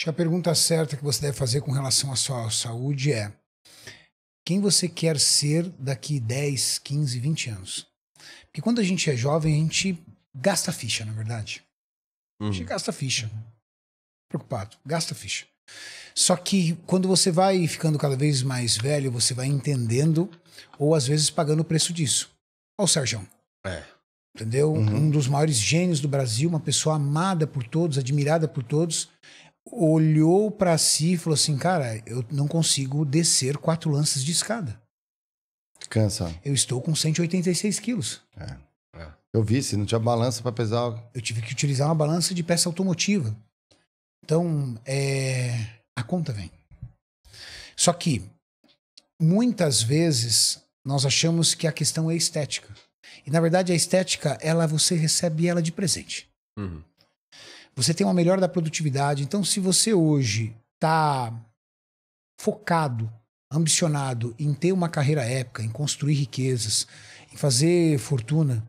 Acho que a pergunta certa que você deve fazer com relação à sua saúde é: quem você quer ser daqui 10, 15, 20 anos? Porque quando a gente é jovem, a gente gasta ficha, na é verdade. Uhum. A gente uhum. gasta ficha. Preocupado, gasta ficha. Só que quando você vai ficando cada vez mais velho, você vai entendendo ou às vezes pagando o preço disso. Olha o Sérgio. É. Entendeu? Uhum. Um dos maiores gênios do Brasil, uma pessoa amada por todos, admirada por todos, olhou para si e falou assim: Cara, eu não consigo descer quatro lances de escada. Cansa. Eu estou com 186 quilos. É, é. Eu vi, se não tinha balança para pesar. Eu tive que utilizar uma balança de peça automotiva. Então, é... a conta vem. Só que, muitas vezes, nós achamos que a questão é estética. E, na verdade, a estética, ela você recebe ela de presente. Uhum. Você tem uma melhora da produtividade. Então, se você hoje está focado, ambicionado em ter uma carreira épica, em construir riquezas, em fazer fortuna,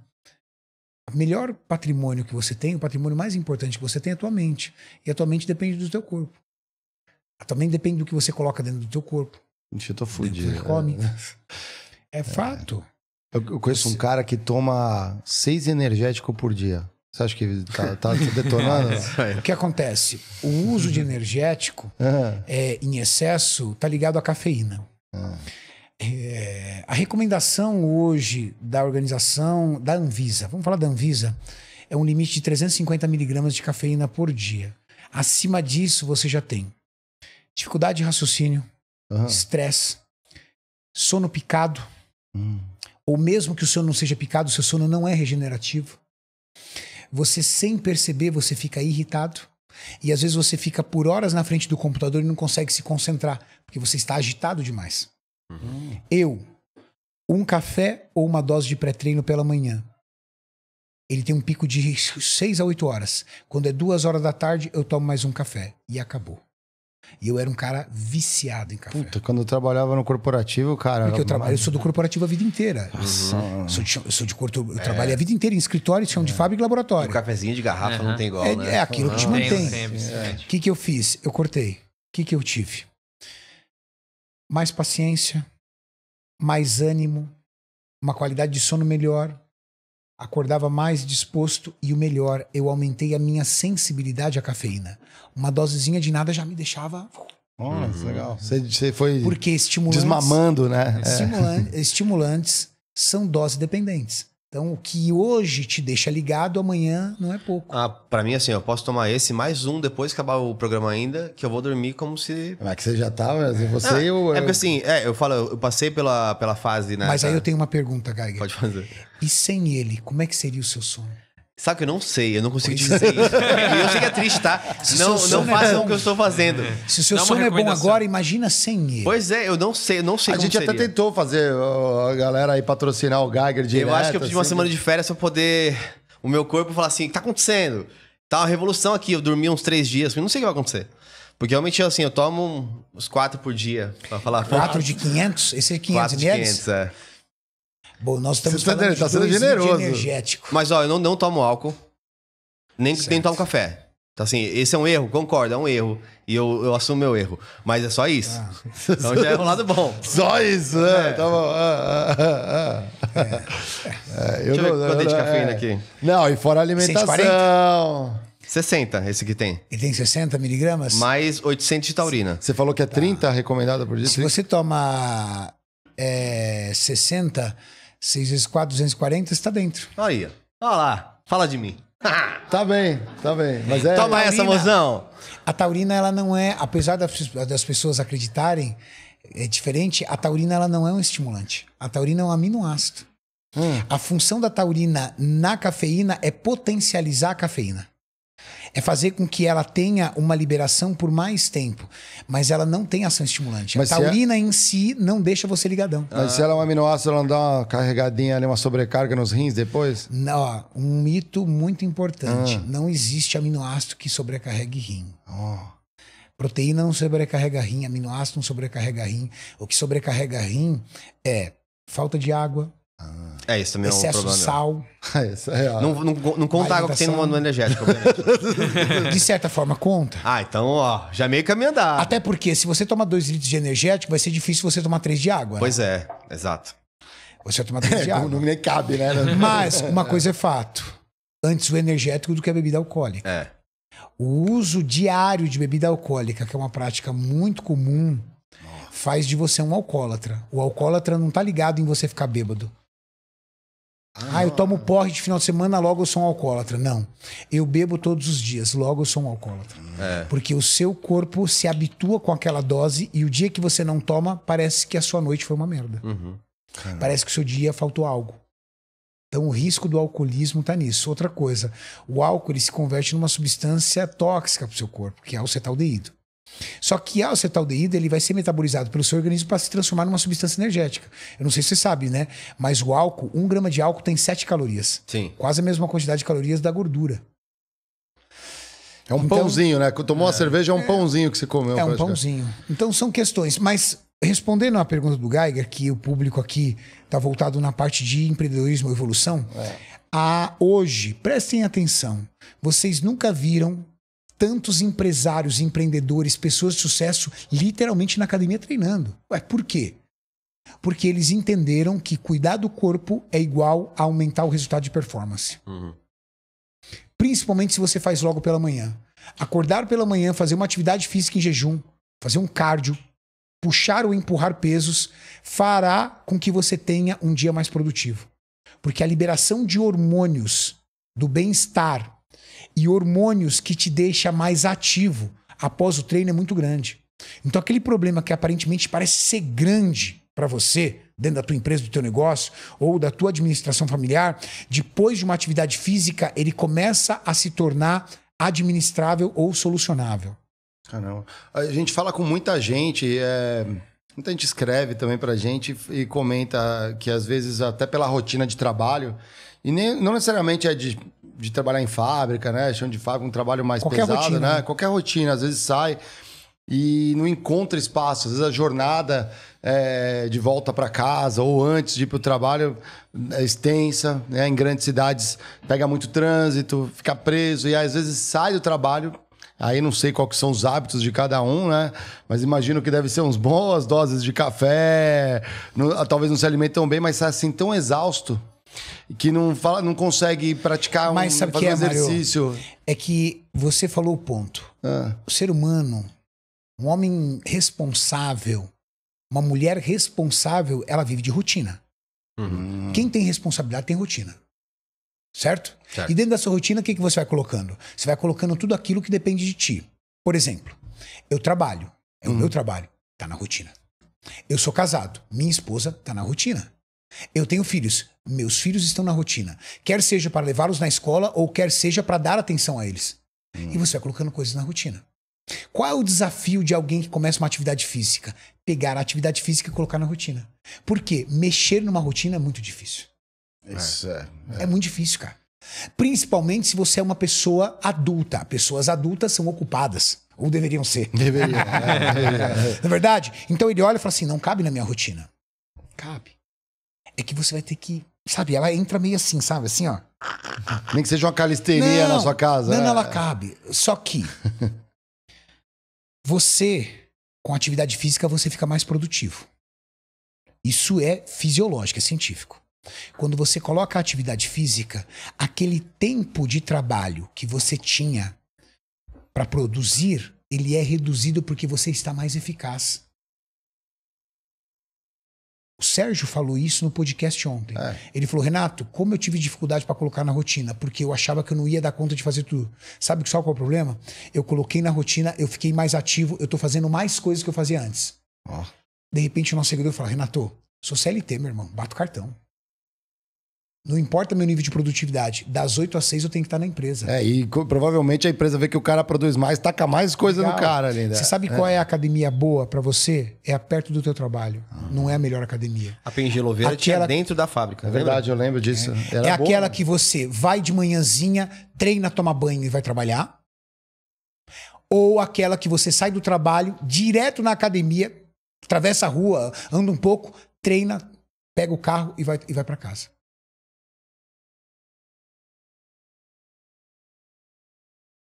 o melhor patrimônio que você tem, o patrimônio mais importante que você tem é a tua mente. E a tua mente depende do teu corpo. A tua mente depende do que você coloca dentro do teu corpo. Gente, eu tô fudido. Você come. É. é, fato. Eu, eu conheço você... um cara que toma seis energéticos por dia. Você acha que está tá, tá detonando? É, o que acontece? O uso de energético uhum. é, em excesso está ligado à cafeína. Uhum. É, a recomendação hoje da organização da Anvisa, vamos falar da Anvisa, é um limite de 350 miligramas de cafeína por dia. Acima disso, você já tem dificuldade de raciocínio, estresse, uhum. sono picado, hum. ou mesmo que o sono não seja picado, o seu sono não é regenerativo você sem perceber, você fica irritado. E às vezes você fica por horas na frente do computador e não consegue se concentrar, porque você está agitado demais. Uhum. Eu, um café ou uma dose de pré-treino pela manhã, ele tem um pico de 6 a 8 horas. Quando é duas horas da tarde, eu tomo mais um café e acabou. E eu era um cara viciado em café. Puta, quando eu trabalhava no corporativo, cara. Porque eu trabalho, eu sou do corporativo a vida inteira. Nossa. Uhum. Sou de, eu sou de corto, eu é. a vida inteira em escritório, chão é. de fábrica e laboratório. Um cafezinho de garrafa uhum. não tem igual. É, né? é aquilo não, que te mantém. O é. que, que eu fiz? Eu cortei. O que, que eu tive? Mais paciência, mais ânimo, uma qualidade de sono melhor, acordava mais disposto e o melhor, eu aumentei a minha sensibilidade à cafeína. Uma dosezinha de nada já me deixava. Nossa, uhum. legal. Você, foi Porque estimulantes, desmamando, né? é. Estimulantes são dose dependentes. Então, o que hoje te deixa ligado, amanhã não é pouco. Ah, pra mim, assim, eu posso tomar esse mais um depois que acabar o programa ainda, que eu vou dormir como se. Mas que você já tava, tá, você ah, eu, É porque assim, é, eu falo, eu passei pela, pela fase, né? Mas aí eu tenho uma pergunta, Geiger. Pode fazer. E sem ele, como é que seria o seu sonho? Sabe que eu não sei, eu não consigo dizer isso. eu sei que é triste, tá? Se não não façam é o que eu estou fazendo. Se o seu Dá é sono é bom agora, imagina sem ele. Pois é, eu não sei, eu não sei A gente seria. até tentou fazer a galera aí patrocinar o Geiger de Eu acho que eu preciso de assim, uma semana de férias pra poder o meu corpo falar assim, que tá acontecendo? Tá uma revolução aqui, eu dormi uns três dias, eu não sei o que vai acontecer. Porque realmente, assim, eu tomo uns quatro por dia, pra falar. É quatro de 500? Esse é 500 ml? de 500, é. Bom, nós estamos tá falando tá sendo generoso. energético. Mas ó, eu não, não tomo álcool, nem, Certo. nem tomo café. Então, assim, esse é um erro, concordo, é um erro. E eu, eu assumo meu erro. Mas é só isso. Ah. Então já é um lado bom. Só isso, né? É. Tá então, bom. Ah, ah, ah, ah é. é, eu Deixa eu ver quanto tem de cafeína é. aqui. Não, e fora a alimentação. 140? 60, esse que tem. E tem 60 miligramas? Mais 800 de taurina. Você falou que é 30 tá. recomendada por dia? Se você toma é, 60, 6 vezes 4, 240, está dentro. Aí, olha lá. Fala de mim. tá bem, tá bem. Mas é, Toma essa, mozão. A taurina, ela não é, apesar das pessoas acreditarem, é diferente, a taurina ela não é um estimulante. A taurina é um aminoácido. Hum. A função da taurina na cafeína é potencializar a cafeína é fazer com que ela tenha uma liberação por mais tempo, mas ela não tem ação estimulante. Mas a é- taurina é... em si não deixa você ligadão. Mas ah. se ela é um aminoácido, ela não dá uma carregadinha ali, uma sobrecarga nos rins depois? Não, um mito muito importante. Ah. Não existe aminoácido que sobrecarregue rim. Oh. Proteína não sobrecarrega rim, aminoácido não sobrecarrega rim. O que sobrecarrega rim é falta de água, ah. É, é, é, isso também Excesso é um problema. De sal. é, é, não, não, não conta a água que tem no, energético, De certa forma, conta. Ah, então, ó, já meio que andado. Até porque se você tomar 2 litros de energético, vai ser difícil você tomar 3 de água. Né? Pois né? é, exato. Você tomar 3 de água. Não, nem cabe, né? Mas uma coisa é fato. Antes o energético do que a bebida alcoólica. É. O uso diário de bebida alcoólica, que é uma prática muito comum, faz de você um alcoólatra. O alcoólatra não tá ligado em você ficar bêbado. Ah, ah eu tomo porre de final de semana, logo eu sou um alcoólatra. Não. Eu bebo todos os dias, logo eu sou um alcoólatra. É. Porque o seu corpo se habitua com aquela dose e o dia que você não toma, parece que a sua noite foi uma merda. Uhum. Parece que o seu dia faltou algo. Então, o risco do alcoolismo está nisso. Outra coisa, o álcool se converte numa substância tóxica para o seu corpo, que é o cetaldeído. Só que a acetaldeído ele vai ser metabolizado pelo seu organismo para se transformar numa substância energética. Eu não sei se você sabe, né? Mas o álcool, um grama de álcool tem 7 calorias. Sim. Quase a mesma quantidade de calorias da gordura. É um então, pãozinho, né? Tomou é, uma cerveja, é um pãozinho que você comeu. É um pãozinho. Então são questões. Mas respondendo à pergunta do Geiger, que o público aqui está voltado na parte de empreendedorismo e evolução, é. a hoje, prestem atenção, vocês nunca viram tantos empresários, empreendedores, pessoas de sucesso literalmente na academia treinando. É por quê? Porque eles entenderam que cuidar do corpo é igual a aumentar o resultado de performance. Uhum. Principalmente se você faz logo pela manhã. Acordar pela manhã, fazer uma atividade física em jejum, fazer um cardio, puxar ou empurrar pesos, fará com que você tenha um dia mais produtivo. Porque a liberação de hormônios do bem-estar e hormônios que te deixa mais ativo após o treino é muito grande. Então aquele problema que aparentemente parece ser grande para você, dentro da tua empresa, do teu negócio ou da tua administração familiar, depois de uma atividade física, ele começa a se tornar administrável ou solucionável. Caramba. A gente fala com muita gente, é... muita gente escreve também para gente e comenta que às vezes até pela rotina de trabalho, e nem, não necessariamente é de de trabalhar em fábrica, né? Chão de fábrica, um trabalho mais Qualquer pesado, rotina, né? né? Qualquer rotina, às vezes sai e não encontra espaço. Às vezes a jornada é, de volta para casa ou antes de ir para o trabalho é extensa. Né? Em grandes cidades pega muito trânsito, fica preso e às vezes sai do trabalho. Aí não sei quais são os hábitos de cada um, né? Mas imagino que deve ser uns boas doses de café. Não, talvez não se alimente tão bem, mas sai assim tão exausto que não fala, não consegue praticar Mas um, sabe que é, exercício. Mario, é que você falou o ponto. Ah. O ser humano, um homem responsável, uma mulher responsável, ela vive de rotina. Uhum. Quem tem responsabilidade tem rotina. Certo? certo? E dentro da sua rotina, o que, que você vai colocando? Você vai colocando tudo aquilo que depende de ti. Por exemplo, eu trabalho. É uhum. o meu trabalho. Tá na rotina. Eu sou casado. Minha esposa tá na rotina. Eu tenho filhos. Meus filhos estão na rotina. Quer seja para levá-los na escola ou quer seja para dar atenção a eles. Hum. E você vai colocando coisas na rotina. Qual é o desafio de alguém que começa uma atividade física? Pegar a atividade física e colocar na rotina. Porque mexer numa rotina é muito difícil. Isso é, é, é. muito difícil, cara. Principalmente se você é uma pessoa adulta. Pessoas adultas são ocupadas. Ou deveriam ser. Deveriam. é, Na é verdade? Então ele olha e fala assim: não cabe na minha rotina. Cabe é que você vai ter que. Sabe, ela entra meio assim, sabe? Assim, ó. Nem que seja uma calisteria não, na sua casa. Não, é. ela cabe. Só que. você, com atividade física, você fica mais produtivo. Isso é fisiológico, é científico. Quando você coloca a atividade física, aquele tempo de trabalho que você tinha para produzir, ele é reduzido porque você está mais eficaz. O Sérgio falou isso no podcast ontem. É. Ele falou: Renato, como eu tive dificuldade para colocar na rotina, porque eu achava que eu não ia dar conta de fazer tudo. Sabe só qual é o problema? Eu coloquei na rotina, eu fiquei mais ativo, eu tô fazendo mais coisas que eu fazia antes. Oh. De repente, o nosso seguidor fala: Renato, sou CLT, meu irmão, bato cartão. Não importa meu nível de produtividade, das 8 às 6 eu tenho que estar na empresa. É, e provavelmente a empresa vê que o cara produz mais, taca mais coisa Legal. no cara ainda. Né? Você sabe é. qual é a academia boa para você? É a perto do teu trabalho. Ah. Não é a melhor academia. A Pengil Oliveira aquela... tinha dentro da fábrica. É verdade, lembra? eu lembro disso. É, é aquela né? que você vai de manhãzinha, treina, toma banho e vai trabalhar. Ou aquela que você sai do trabalho, direto na academia, atravessa a rua, anda um pouco, treina, pega o carro e vai, e vai para casa.